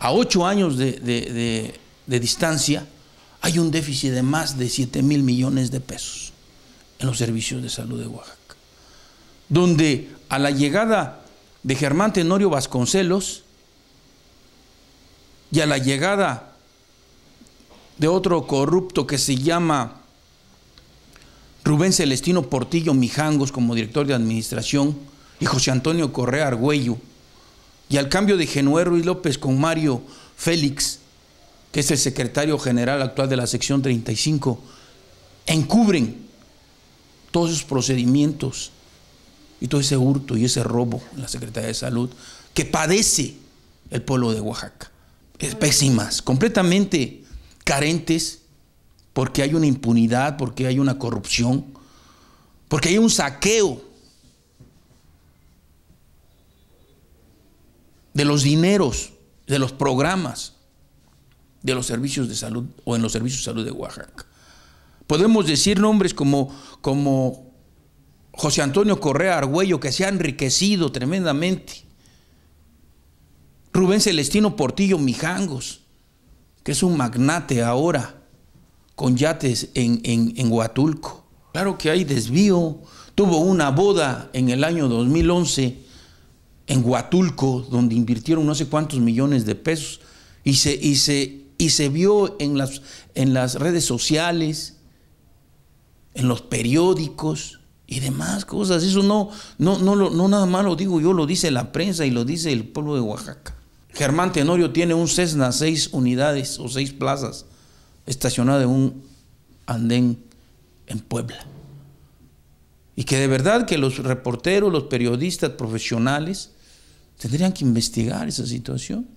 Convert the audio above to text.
a ocho años de, distancia, hay un déficit de más de 7 mil millones de pesos en los servicios de salud de Oaxaca. Donde a la llegada de Germán Tenorio Vasconcelos y a la llegada de otro corrupto que se llama Rubén Celestino Portillo Mijangos como director de administración y José Antonio Correa Argüello y al cambio de Genuero y López con Mario Félix, que es el secretario general actual de la sección 35, encubren todos esos procedimientos y todo ese hurto y ese robo en la Secretaría de Salud que padece el pueblo de Oaxaca. Es pésimas, completamente carentes, porque hay una impunidad, porque hay una corrupción, porque hay un saqueo de los dineros, de los programas de los servicios de salud o en los servicios de salud de Oaxaca. Podemos decir nombres como, como José Antonio Correa Argüello, que se ha enriquecido tremendamente. Rubén Celestino Portillo Mijangos, que es un magnate ahora con yates en, en, en Huatulco. Claro que hay desvío. Tuvo una boda en el año 2011 en Huatulco, donde invirtieron no sé cuántos millones de pesos, y se, y y se vio en las, en las redes sociales, en los periódicos y demás cosas. Eso no, no, no, no nada más lo digo yo, lo dice la prensa y lo dice el pueblo de Oaxaca. Germán Tenorio tiene un Cessna, seis unidades o seis plazas, estacionado en un andén en Puebla. Y que de verdad que los reporteros, los periodistas profesionales, Tendrían que investigar esa situación.